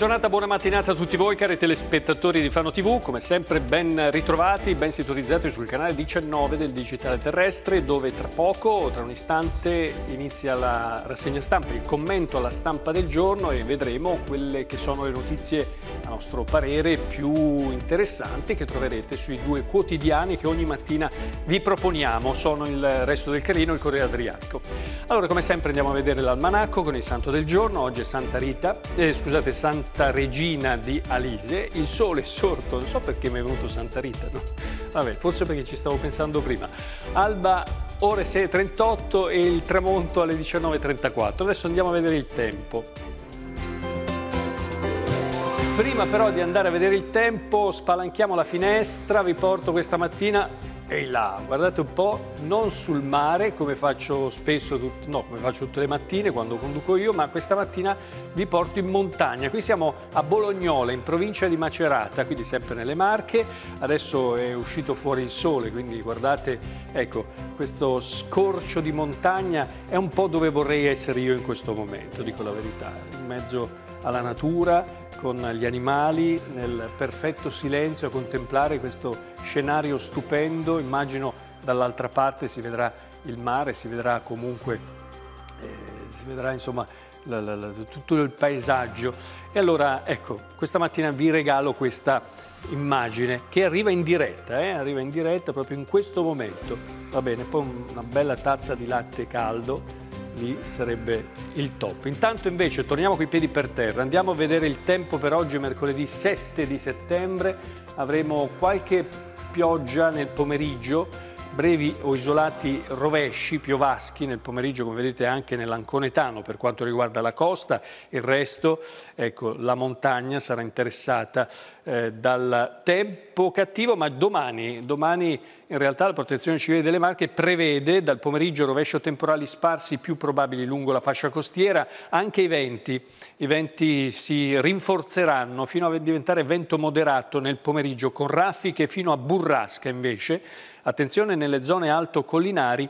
giornata, buona mattinata a tutti voi cari telespettatori di Fano TV, come sempre ben ritrovati, ben sintonizzati sul canale 19 del Digitale Terrestre dove tra poco, tra un istante, inizia la rassegna stampa, il commento alla stampa del giorno e vedremo quelle che sono le notizie a nostro parere più interessanti che troverete sui due quotidiani che ogni mattina vi proponiamo, sono il Resto del Carino e il Corriere Adriatico. Allora come sempre andiamo a vedere l'almanacco con il santo del giorno, oggi è Santa Rita, eh, scusate Santa Santa Regina di Alise, il sole è sorto, non so perché mi è venuto Santa Rita, no? Vabbè, forse perché ci stavo pensando prima. Alba ore 6.38 e il tramonto alle 19.34. Adesso andiamo a vedere il tempo. Prima però di andare a vedere il tempo, spalanchiamo la finestra, vi porto questa mattina Ehi là, guardate un po', non sul mare come faccio spesso, tut... no, come faccio tutte le mattine quando conduco io, ma questa mattina vi porto in montagna. Qui siamo a Bolognola, in provincia di Macerata, quindi sempre nelle Marche. Adesso è uscito fuori il sole, quindi guardate, ecco, questo scorcio di montagna è un po' dove vorrei essere io in questo momento, dico la verità, in mezzo alla natura, con gli animali, nel perfetto silenzio a contemplare questo scenario stupendo. Immagino dall'altra parte si vedrà il mare, si vedrà comunque, eh, si vedrà insomma la, la, la, tutto il paesaggio. E allora ecco, questa mattina vi regalo questa immagine che arriva in diretta, eh? arriva in diretta proprio in questo momento. Va bene, poi una bella tazza di latte caldo lì sarebbe il top. Intanto invece torniamo con i piedi per terra, andiamo a vedere il tempo per oggi mercoledì 7 di settembre, avremo qualche pioggia nel pomeriggio, brevi o isolati rovesci piovaschi nel pomeriggio come vedete anche nell'Anconetano per quanto riguarda la costa, il resto ecco, la montagna sarà interessata eh, dal tempo cattivo ma domani, domani in realtà la protezione civile delle Marche prevede dal pomeriggio rovescio temporali sparsi più probabili lungo la fascia costiera, anche i venti. I venti si rinforzeranno fino a diventare vento moderato nel pomeriggio con raffiche fino a burrasca invece. Attenzione nelle zone alto collinari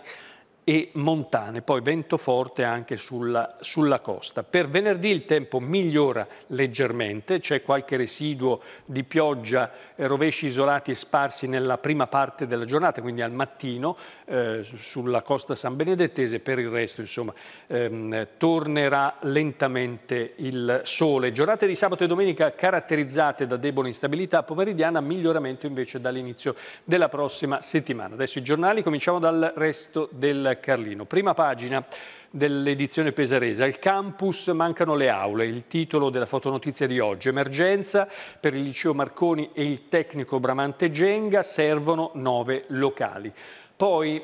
e montane, poi vento forte anche sulla, sulla, costa. Per venerdì il tempo migliora leggermente, c'è qualche residuo di pioggia, eh, rovesci isolati e sparsi nella prima parte della giornata, quindi al mattino eh, sulla costa San Benedettese, per il resto insomma ehm, tornerà lentamente il sole. Giornate di sabato e domenica caratterizzate da debole instabilità pomeridiana, miglioramento invece dall'inizio della prossima settimana. Adesso i giornali, cominciamo dal resto del Carlino. Prima pagina dell'edizione pesarese. Al campus mancano le aule, il titolo della fotonotizia di oggi. Emergenza per il liceo Marconi e il tecnico Bramante Genga, servono nove locali. Poi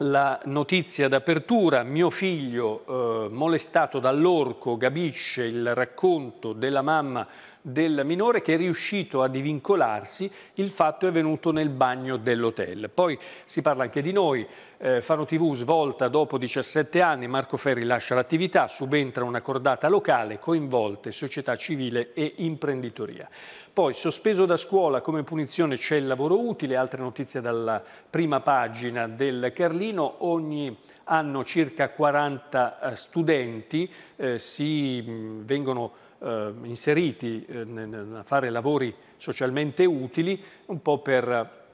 la notizia d'apertura, mio figlio eh, molestato dall'orco, gabisce il racconto della mamma del minore che è riuscito a divincolarsi, il fatto è venuto nel bagno dell'hotel. Poi si parla anche di noi, eh, Fano TV svolta dopo 17 anni, Marco Ferri lascia l'attività, subentra una cordata locale, coinvolte società civile e imprenditoria. Poi sospeso da scuola come punizione c'è il lavoro utile, altre notizie dalla prima pagina del Carlino, ogni anno circa 40 eh, studenti eh, si, mh, vengono eh, inseriti eh, a fare lavori socialmente utili, un po' per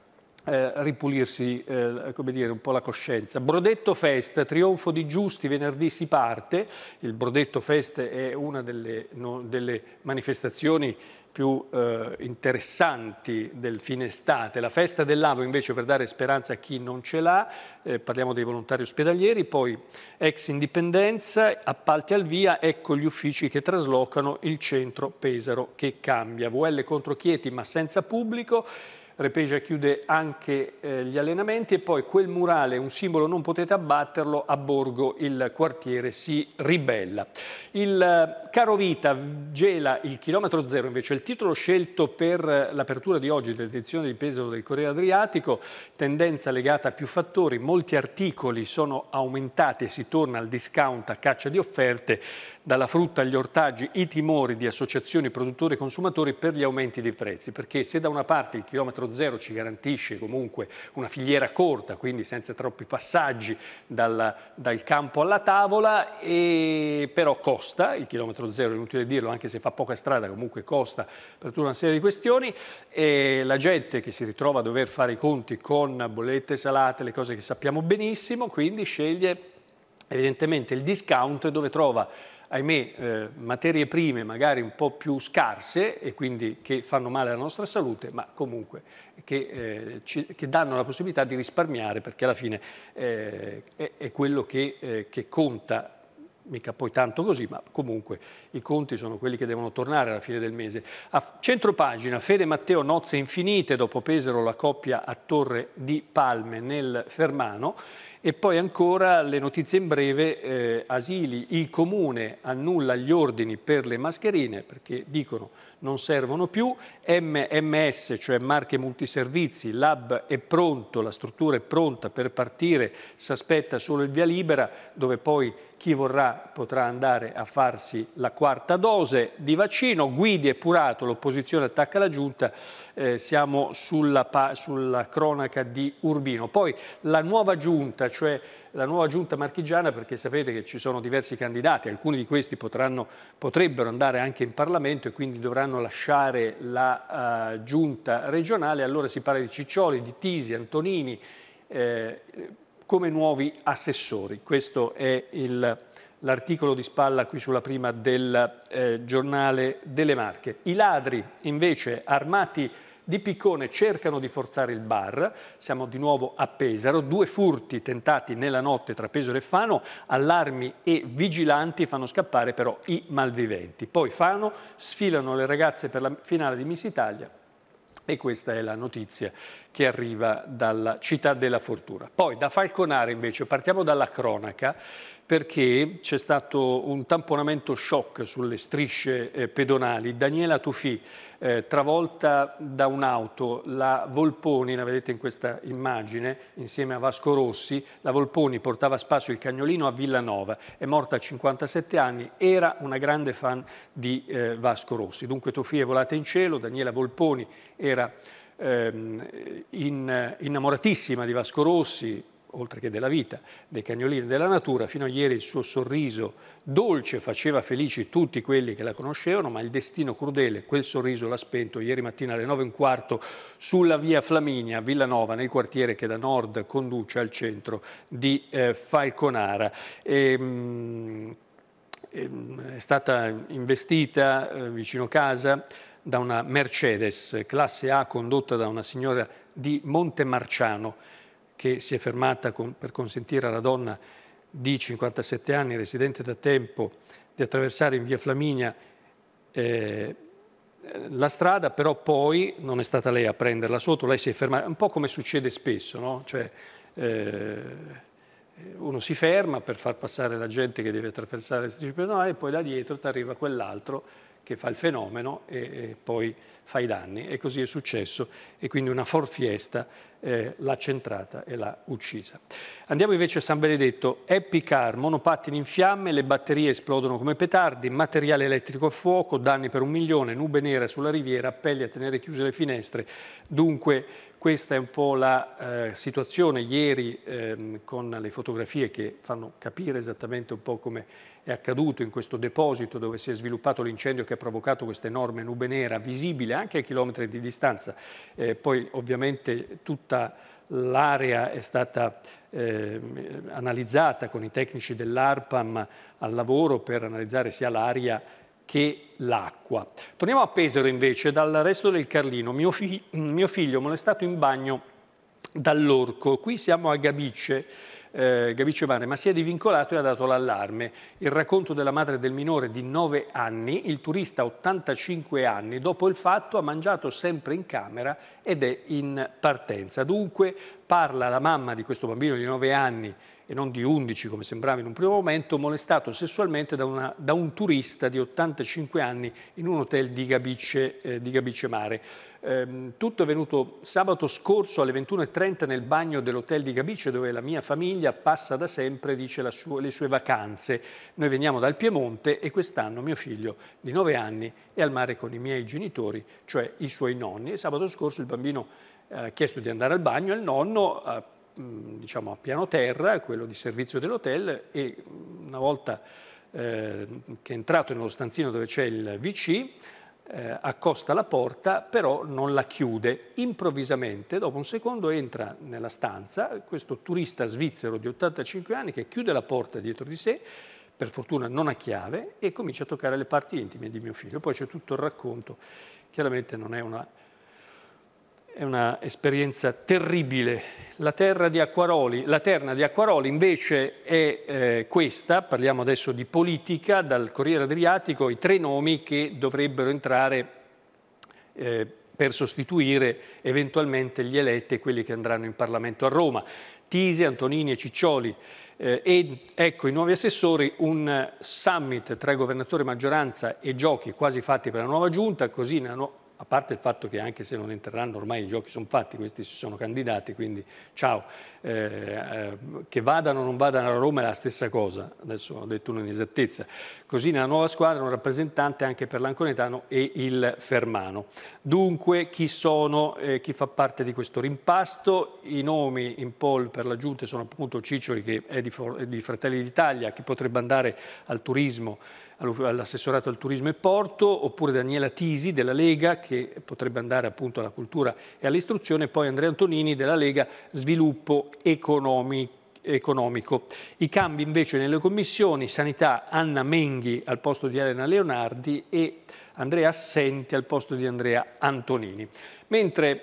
eh, ripulirsi eh, come dire, un po' la coscienza. Brodetto Fest, trionfo di giusti, venerdì si parte, il Brodetto Fest è una delle, no, delle manifestazioni più eh, interessanti del fine estate. La festa dell'avo invece per dare speranza a chi non ce l'ha, eh, parliamo dei volontari ospedalieri, poi ex indipendenza, appalti al via, ecco gli uffici che traslocano il centro Pesaro che cambia. VL contro Chieti ma senza pubblico, Repegia chiude anche eh, gli allenamenti e poi quel murale, un simbolo non potete abbatterlo, a Borgo il quartiere si ribella. Il eh, Caro Vita gela il chilometro zero, invece il titolo scelto per eh, l'apertura di oggi dell'edizione di Pesaro del Corriere Adriatico, tendenza legata a più fattori, molti articoli sono aumentati e si torna al discount a caccia di offerte, dalla frutta agli ortaggi i timori di associazioni produttori e consumatori per gli aumenti dei prezzi, perché se da una parte il chilometro zero ci garantisce comunque una filiera corta, quindi senza troppi passaggi dal, dal campo alla tavola, però costa, il chilometro zero è inutile dirlo, anche se fa poca strada comunque costa per tutta una serie di questioni, e la gente che si ritrova a dover fare i conti con bollette salate, le cose che sappiamo benissimo, quindi sceglie evidentemente il discount dove trova ahimè, eh, materie prime magari un po' più scarse e quindi che fanno male alla nostra salute, ma comunque che, eh, ci, che danno la possibilità di risparmiare perché alla fine eh, è, è, quello che, eh, che conta mica poi tanto così, ma comunque i conti sono quelli che devono tornare alla fine del mese. A centro pagina, Fede Matteo nozze infinite dopo Pesero la coppia a Torre di Palme nel Fermano e poi ancora le notizie in breve, eh, asili, il comune annulla gli ordini per le mascherine perché dicono non servono più, MMS, cioè marche multiservizi, l'hub è pronto, la struttura è pronta per partire, si aspetta solo il via libera dove poi chi vorrà potrà andare a farsi la quarta dose di vaccino, Guidi è purato, l'opposizione attacca la giunta, eh, siamo sulla, sulla cronaca di Urbino. Poi la nuova giunta cioè la nuova giunta marchigiana, perché sapete che ci sono diversi candidati, alcuni di questi potranno, potrebbero andare anche in Parlamento e quindi dovranno lasciare la uh, giunta regionale, allora si parla di Ciccioli, di Tisi, Antonini, eh, come nuovi assessori. Questo è l'articolo di spalla qui sulla prima del eh, giornale delle Marche. I ladri invece armati di Piccone cercano di forzare il bar, siamo di nuovo a Pesaro, due furti tentati nella notte tra Pesaro e Fano, allarmi e vigilanti fanno scappare però i malviventi. Poi Fano sfilano le ragazze per la finale di Miss Italia, e questa è la notizia che arriva dalla città della fortuna. Poi da Falconare invece partiamo dalla cronaca perché c'è stato un tamponamento shock sulle strisce eh, pedonali. Daniela Tufi eh, travolta da un'auto, la Volponi, la vedete in questa immagine, insieme a Vasco Rossi, la Volponi portava a spasso il cagnolino a Villanova, è morta a 57 anni, era una grande fan di eh, Vasco Rossi. Dunque Tofie volata in cielo, Daniela Volponi era... Ehm, in, innamoratissima di Vasco Rossi, oltre che della vita, dei cagnolini della natura. Fino a ieri il suo sorriso dolce faceva felici tutti quelli che la conoscevano, ma il destino crudele, quel sorriso l'ha spento ieri mattina alle 9 e un quarto sulla via Flaminia, Villanova, nel quartiere che da nord conduce al centro di eh, Falconara. E, ehm, mh, ehm, è stata investita eh, vicino casa da una Mercedes classe A condotta da una signora di Montemarciano che si è fermata con, per consentire alla donna di 57 anni, residente da tempo, di attraversare in via Flaminia eh, la strada, però poi non è stata lei a prenderla sotto, lei si è fermata, un po' come succede spesso, no? cioè, eh, uno si ferma per far passare la gente che deve attraversare il striscio pedonale e poi da dietro ti arriva quell'altro che fa il fenomeno e, e, poi fa i danni. E così è successo e quindi una forfiesta eh, l'ha centrata e l'ha uccisa. Andiamo invece a San Benedetto, Happy Car, monopattini in fiamme, le batterie esplodono come petardi, materiale elettrico a fuoco, danni per un milione, nube nera sulla riviera, appelli a tenere chiuse le finestre. Dunque questa è un po' la eh, situazione ieri ehm, con le fotografie che fanno capire esattamente un po' come è accaduto in questo deposito dove si è sviluppato l'incendio che ha provocato questa enorme nube nera visibile anche a chilometri di distanza. Eh, poi ovviamente tutta tutta l'area è stata eh, analizzata con i tecnici dell'ARPAM al lavoro per analizzare sia l'aria che l'acqua. Torniamo a Pesaro invece, dal resto del Carlino. Mio, fi mio figlio molestato in bagno dall'orco. Qui siamo a Gabice eh, Gabicio Mare, ma si è divincolato e ha dato l'allarme. Il racconto della madre del minore di 9 anni, il turista 85 anni, dopo il fatto ha mangiato sempre in camera ed è in partenza. Dunque parla la mamma di questo bambino di 9 anni e non di 11 come sembrava in un primo momento, molestato sessualmente da, una, da un turista di 85 anni in un hotel di Gabice, eh, di Gabice Mare. Ehm, tutto è venuto sabato scorso alle 21.30 nel bagno dell'hotel di Gabice dove la mia famiglia passa da sempre, dice, sua, le sue vacanze. Noi veniamo dal Piemonte e quest'anno mio figlio di 9 anni è al mare con i miei genitori, cioè i suoi nonni. E sabato scorso il bambino eh, ha eh, chiesto di andare al bagno e il nonno... Eh, diciamo, a piano terra, quello di servizio dell'hotel e una volta eh, che è entrato nello stanzino dove c'è il VC, eh, accosta la porta, però non la chiude. Improvvisamente, dopo un secondo, entra nella stanza questo turista svizzero di 85 anni che chiude la porta dietro di sé, per fortuna non ha chiave, e comincia a toccare le parti intime di mio figlio. Poi c'è tutto il racconto. Chiaramente non è una è un'esperienza terribile. La, terra di Acquaroli, la terna di Acquaroli invece è eh, questa, parliamo adesso di politica, dal Corriere Adriatico, i tre nomi che dovrebbero entrare eh, per sostituire eventualmente gli eletti e quelli che andranno in Parlamento a Roma. Tisi, Antonini e Ciccioli. Eh, e ecco i nuovi assessori, un summit tra governatore maggioranza e giochi quasi fatti per la nuova giunta, così a parte il fatto che anche se non entreranno ormai i giochi sono fatti, questi si sono candidati, quindi ciao, eh, eh, che vadano o non vadano a Roma è la stessa cosa, adesso ho detto un'inesattezza. Così nella nuova squadra un rappresentante anche per l'Anconetano e il Fermano. Dunque chi sono, eh, chi fa parte di questo rimpasto, i nomi in poll per la Giunta sono appunto Ciccioli che è di, di Fratelli d'Italia, che potrebbe andare al turismo, all'assessorato al turismo e porto, oppure Daniela Tisi della Lega che potrebbe andare appunto alla cultura e all'istruzione, poi Andrea Antonini della Lega sviluppo economico economico. I cambi invece nelle commissioni sanità Anna Menghi al posto di Elena Leonardi e Andrea Assenti al posto di Andrea Antonini. Mentre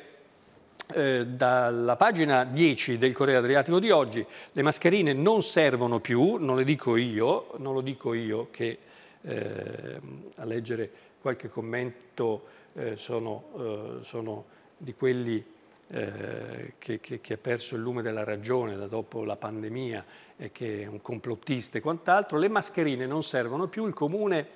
eh, dalla pagina 10 del Corriere Adriatico di oggi le mascherine non servono più, non le dico io, non lo dico io che eh, a leggere qualche commento eh, sono, eh, sono, di quelli eh, che, che, che, ha perso il lume della ragione da dopo la pandemia e che è un complottista e quant'altro, le mascherine non servono più, il comune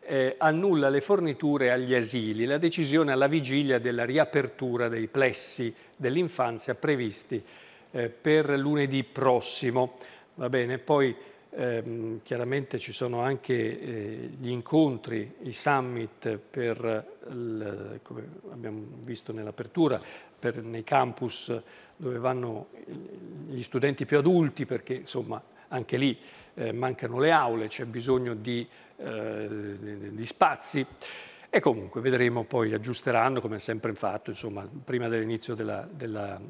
eh, annulla le forniture agli asili, la decisione alla vigilia della riapertura dei plessi dell'infanzia previsti eh, per lunedì prossimo. Va bene, poi Ehm, chiaramente ci sono anche eh, gli incontri, i summit per, il, come abbiamo visto nell'apertura, nei campus dove vanno gli studenti più adulti perché insomma anche lì eh, mancano le aule, c'è bisogno di, eh, di spazi. E comunque vedremo, poi aggiusteranno, come sempre fatto, insomma, prima dell'inizio della, della,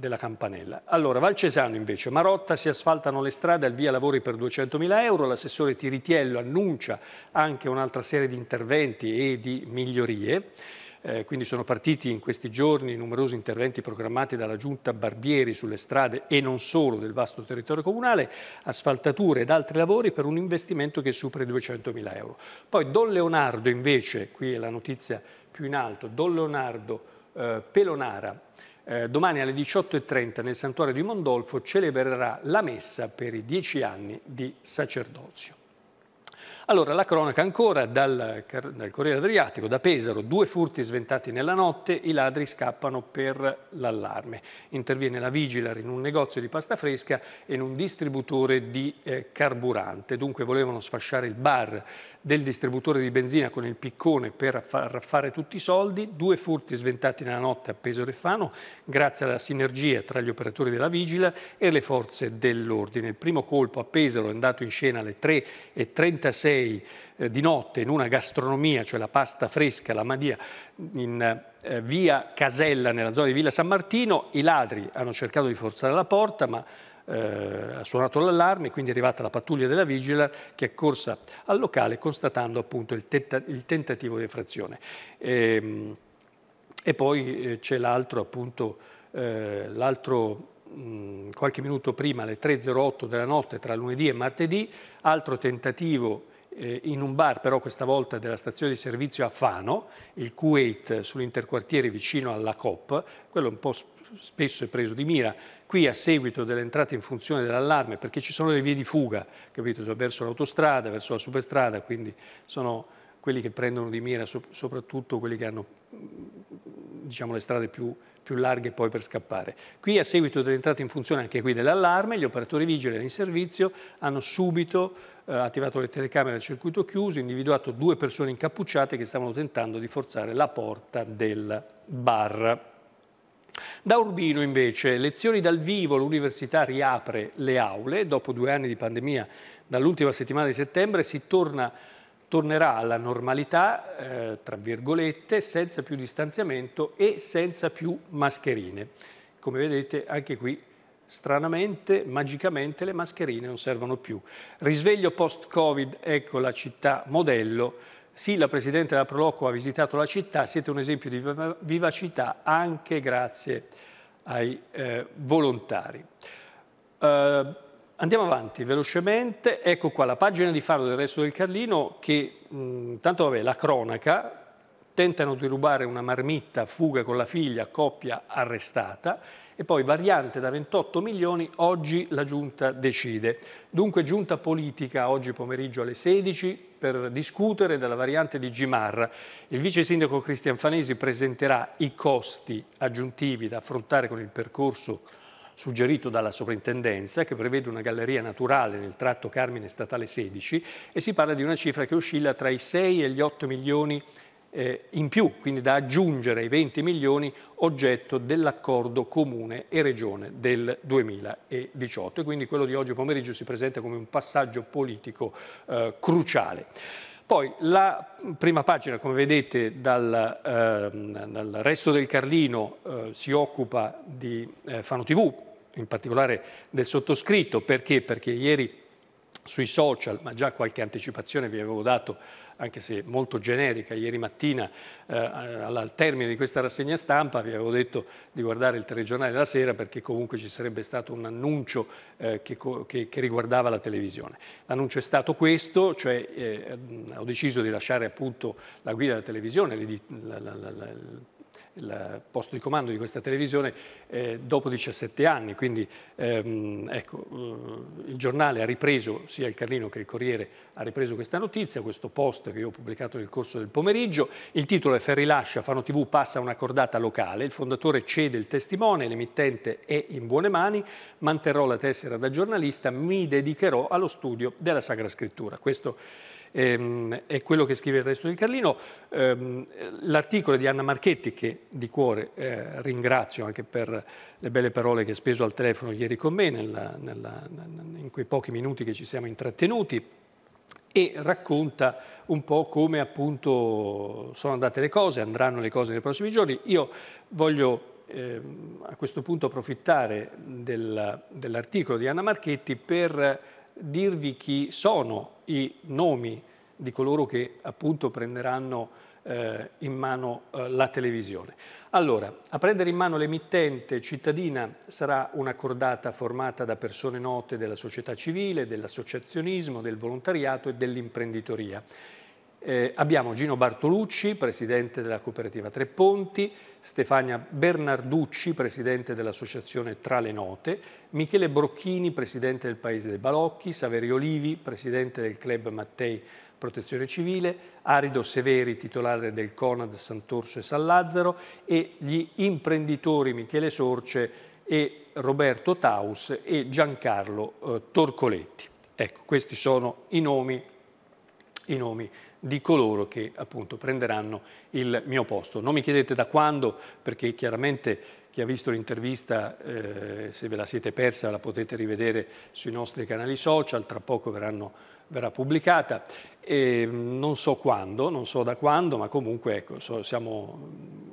della Campanella. Allora, Valcesano invece, Marotta si asfaltano le strade, al via lavori per 200.000 euro, l'assessore Tiritiello annuncia anche un'altra serie di interventi e di migliorie. Eh, quindi sono partiti in questi giorni numerosi interventi programmati dalla Giunta Barbieri sulle strade e non solo del vasto territorio comunale, asfaltature ed altri lavori per un investimento che supera i 200.000 euro. Poi Don Leonardo invece, qui è la notizia più in alto, Don Leonardo eh, Pelonara eh, domani alle 18.30 nel santuario di Mondolfo celebrerà la messa per i dieci anni di sacerdozio. Allora, la cronaca ancora dal, dal Corriere Adriatico, da Pesaro, due furti sventati nella notte, i ladri scappano per l'allarme. Interviene la vigila in un negozio di pasta fresca e in un distributore di eh, carburante. Dunque volevano sfasciare il bar del distributore di benzina con il piccone per far fare tutti i soldi, due furti sventati nella notte a Pesaro e Fano, grazie alla sinergia tra gli operatori della vigila e le forze dell'ordine. Il primo colpo a Pesaro è andato in scena alle 3.36 6 eh, di notte in una gastronomia, cioè la pasta fresca, la Madia, in eh, via Casella, nella zona di Villa San Martino. I ladri hanno cercato di forzare la porta, ma eh, ha suonato l'allarme, quindi è arrivata la pattuglia della vigila che è corsa al locale constatando appunto il, tenta il tentativo di effrazione. E, ehm, e poi eh, c'è l'altro appunto, eh, l'altro qualche minuto prima alle 3.08 della notte tra lunedì e martedì, altro tentativo eh, in un bar però questa volta della stazione di servizio a Fano, il Kuwait eh, sull'interquartiere vicino alla COP, quello un po' spesso è preso di mira, qui a seguito dell'entrata in funzione dell'allarme, perché ci sono le vie di fuga, capito? verso l'autostrada, verso la superstrada, quindi sono quelli che prendono di mira soprattutto quelli che hanno mm, diciamo, le strade più più larghe poi per scappare. Qui a seguito dell'entrata in funzione anche qui dell'allarme, gli operatori vigili in servizio hanno subito eh, attivato le telecamere del circuito chiuso, individuato due persone incappucciate che stavano tentando di forzare la porta del bar. Da Urbino invece, lezioni dal vivo, l'università riapre le aule, dopo due anni di pandemia dall'ultima settimana di settembre si torna a tornerà alla normalità, eh, tra virgolette, senza più distanziamento e senza più mascherine. Come vedete anche qui stranamente, magicamente le mascherine non servono più. Risveglio post-Covid, ecco la città modello. Sì, la Presidente della Proloco ha visitato la città, siete un esempio di vivacità anche grazie ai eh, volontari. Uh, Andiamo avanti velocemente, ecco qua la pagina di Faro del resto del Carlino che, mh, mm, tanto vabbè, la cronaca, tentano di rubare una marmitta, fuga con la figlia, coppia arrestata e poi variante da 28 milioni, oggi la giunta decide. Dunque giunta politica oggi pomeriggio alle 16 per discutere della variante di Gimarra. Il vice sindaco Cristian Fanesi presenterà i costi aggiuntivi da affrontare con il percorso suggerito dalla sovrintendenza, che prevede una galleria naturale nel tratto Carmine Statale 16 e si parla di una cifra che oscilla tra i 6 e gli 8 milioni eh, in più, quindi da aggiungere ai 20 milioni oggetto dell'accordo comune e regione del 2018. E quindi quello di oggi pomeriggio si presenta come un passaggio politico eh, cruciale. Poi la prima pagina, come vedete, dal, eh, dal resto del Carlino eh, si occupa di eh, Fano TV, in particolare del sottoscritto, perché? Perché ieri sui social, ma già qualche anticipazione vi avevo dato, anche se molto generica, ieri mattina eh, al termine di questa rassegna stampa vi avevo detto di guardare il telegiornale la sera perché comunque ci sarebbe stato un annuncio eh, che, che, che, riguardava la televisione. L'annuncio è stato questo, cioè eh, ho deciso di lasciare appunto la guida della televisione, il il posto di comando di questa televisione eh, dopo 17 anni, quindi ehm, ecco, eh, il giornale ha ripreso, sia il Carlino che il Corriere, ha ripreso questa notizia, questo post che io ho pubblicato nel corso del pomeriggio, il titolo è Ferri lascia, Fano TV passa una cordata locale, il fondatore cede il testimone, l'emittente è in buone mani, manterrò la tessera da giornalista, mi dedicherò allo studio della Sacra Scrittura. Questo ehm, è quello che scrive il resto di Carlino. Ehm, l'articolo di Anna Marchetti, che di cuore eh, ringrazio anche per le belle parole che ha speso al telefono ieri con me, nella, nella, in quei pochi minuti che ci siamo intrattenuti, e racconta un po' come appunto sono andate le cose, andranno le cose nei prossimi giorni. Io voglio eh, a questo punto approfittare del, dell'articolo di Anna Marchetti per dirvi chi sono i nomi di coloro che appunto prenderanno eh, in mano eh, la televisione. Allora, a prendere in mano l'emittente cittadina sarà una cordata formata da persone note della società civile, dell'associazionismo, del volontariato e dell'imprenditoria. Eh, abbiamo Gino Bartolucci, presidente della cooperativa Tre Ponti, Stefania Bernarducci, presidente dell'associazione Tra le Note, Michele Brocchini, presidente del Paese dei Balocchi, Saverio Olivi, presidente del club Mattei Protezione Civile, Arido Severi, titolare del Conad Sant'Orso e San Lazzaro e gli imprenditori Michele Sorce e Roberto Taus e Giancarlo eh, Torcoletti. Ecco, questi sono i nomi, i nomi di coloro che appunto prenderanno il mio posto. Non mi chiedete da quando, perché chiaramente chi ha visto l'intervista, eh, se ve la siete persa, la potete rivedere sui nostri canali social, tra poco verranno, verrà pubblicata. E ehm, non so quando, non so da quando, ma comunque ecco, so, siamo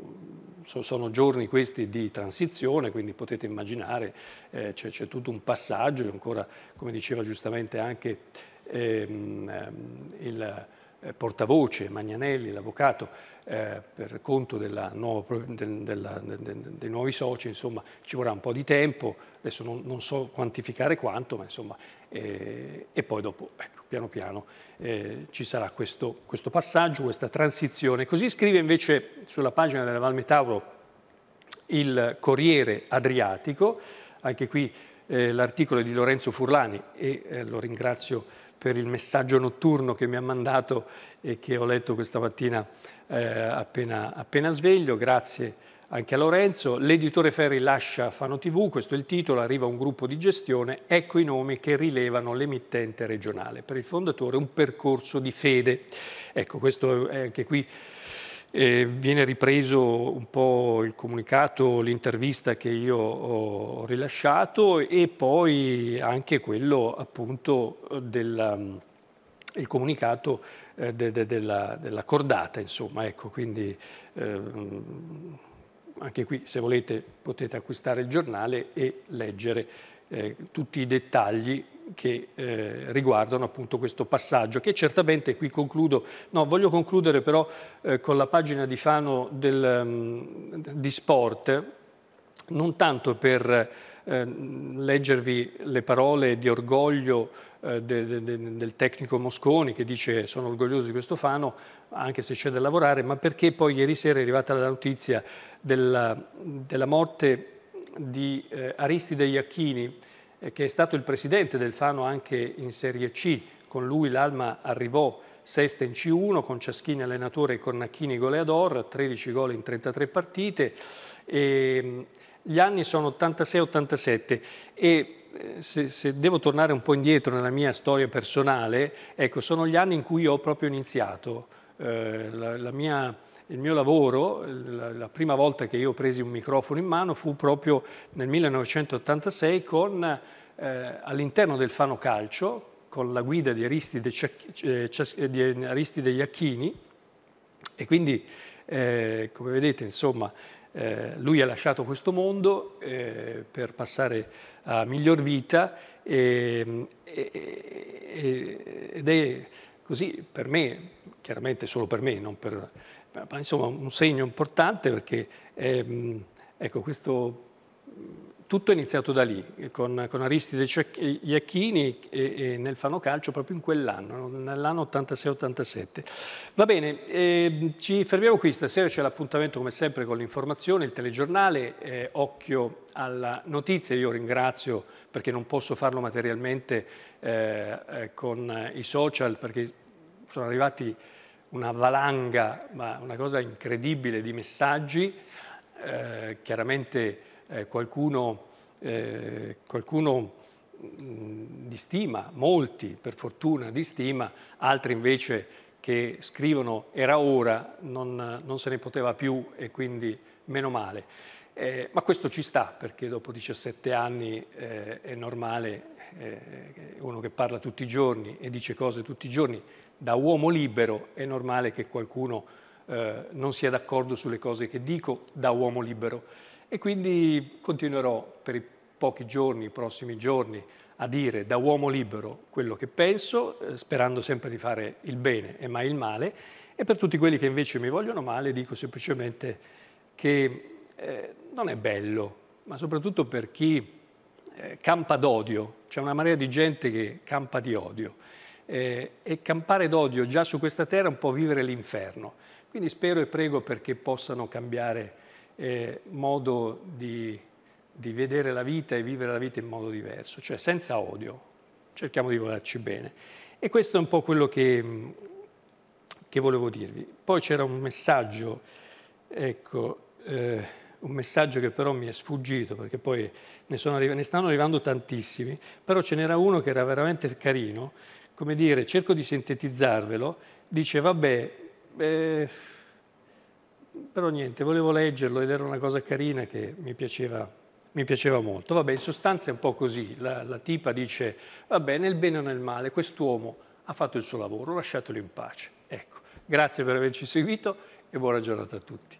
sono giorni questi di transizione, quindi potete immaginare eh, c'è, tutto un passaggio e ancora, come diceva giustamente anche ehm, ehm il eh, portavoce Magnanelli, l'avvocato, eh, per conto nuova, del, della, de, de, dei nuovi soci, insomma, ci vorrà un po' di tempo, adesso non, non so quantificare quanto, ma insomma, eh, e poi dopo, ecco, piano piano, eh, ci sarà questo, questo, passaggio, questa transizione. Così scrive invece sulla pagina della Valmetauro il Corriere Adriatico, anche qui eh, l'articolo è di Lorenzo Furlani e eh, lo ringrazio per il messaggio notturno che mi ha mandato e che ho letto questa mattina eh, appena, appena sveglio. Grazie anche a Lorenzo. L'editore Ferri lascia Fano TV, questo è il titolo, arriva un gruppo di gestione, ecco i nomi che rilevano l'emittente regionale. Per il fondatore un percorso di fede. Ecco, questo è anche qui eh, viene ripreso un po' il comunicato, l'intervista che io ho rilasciato e poi anche quello appunto del comunicato eh, de, de, della, della, cordata, insomma, ecco, quindi eh, anche qui se volete potete acquistare il giornale e leggere eh, tutti i dettagli che eh, riguardano appunto questo passaggio, che certamente, qui concludo, no, voglio concludere però eh, con la pagina di Fano del, um, di sport, non tanto per eh, leggervi le parole di orgoglio eh, de, de, de, del tecnico Mosconi che dice sono orgoglioso di questo Fano, anche se c'è da lavorare, ma perché poi ieri sera è arrivata la notizia della, della morte di eh, Aristide Iacchini, eh, che è stato il presidente del Fano anche in Serie C, con lui l'Alma arrivò sesta in C1 con Ciaschini allenatore e Cornacchini goleador, 13 gol in 33 partite. E ehm, gli anni sono 86-87 e eh, se, se, devo tornare un po' indietro nella mia storia personale, ecco, sono gli anni in cui ho proprio iniziato eh, la, la mia, il mio lavoro, la, la, prima volta che io presi un microfono in mano fu proprio nel 1986 con, eh, all'interno del Fano Calcio, con la guida di Aristide, eh, eh, di eh, Aristide Iacchini e quindi eh, come vedete insomma eh, lui ha lasciato questo mondo eh, per passare a miglior vita ed è Così per me, chiaramente solo per me, non per, ma insomma un segno importante perché ehm, ecco, questo tutto è iniziato da lì, con, con Aristide Iacchini e, e, nel Fano Calcio proprio in quell'anno, nell'anno 86-87. Va bene, eh, ci fermiamo qui, stasera c'è l'appuntamento come sempre con l'informazione, il telegiornale, eh, occhio alla notizia, io ringrazio perché non posso farlo materialmente eh, eh con i social perché sono arrivati una valanga, ma una cosa incredibile di messaggi, eh, chiaramente eh, qualcuno, eh, qualcuno mh, mm, di stima, molti per fortuna di stima, altri invece che scrivono era ora, non, non se ne poteva più e quindi meno male. Eh, ma questo ci sta perché dopo 17 anni eh, è normale eh, uno che parla tutti i giorni e dice cose tutti i giorni, da uomo libero è normale che qualcuno eh, non sia d'accordo sulle cose che dico da uomo libero. E quindi continuerò per i pochi giorni, i prossimi giorni, a dire da uomo libero quello che penso, eh, sperando sempre di fare il bene e mai il male, e per tutti quelli che invece mi vogliono male dico semplicemente che eh, non è bello, ma soprattutto per chi eh, campa d'odio, c'è una marea di gente che campa di odio eh, e campare d'odio già su questa terra è un po' vivere l'inferno, quindi spero e prego perché possano cambiare eh, modo di, di, vedere la vita e vivere la vita in modo diverso, cioè senza odio, cerchiamo di volerci bene. E questo è un po' quello che, che volevo dirvi. Poi c'era un messaggio, ecco, eh, un messaggio che però mi è sfuggito, perché poi ne, arriv- ne stanno arrivando tantissimi, però ce n'era uno che era veramente carino, come dire, cerco di sintetizzarvelo, dice vabbè, eh, però niente, volevo leggerlo ed era una cosa carina che mi piaceva, mi piaceva molto. Vabbè, in sostanza è un po' così, la, la tipa dice, vabbè, nel bene o nel male, quest'uomo ha fatto il suo lavoro, lasciatelo in pace. Ecco, grazie per averci seguito e buona giornata a tutti.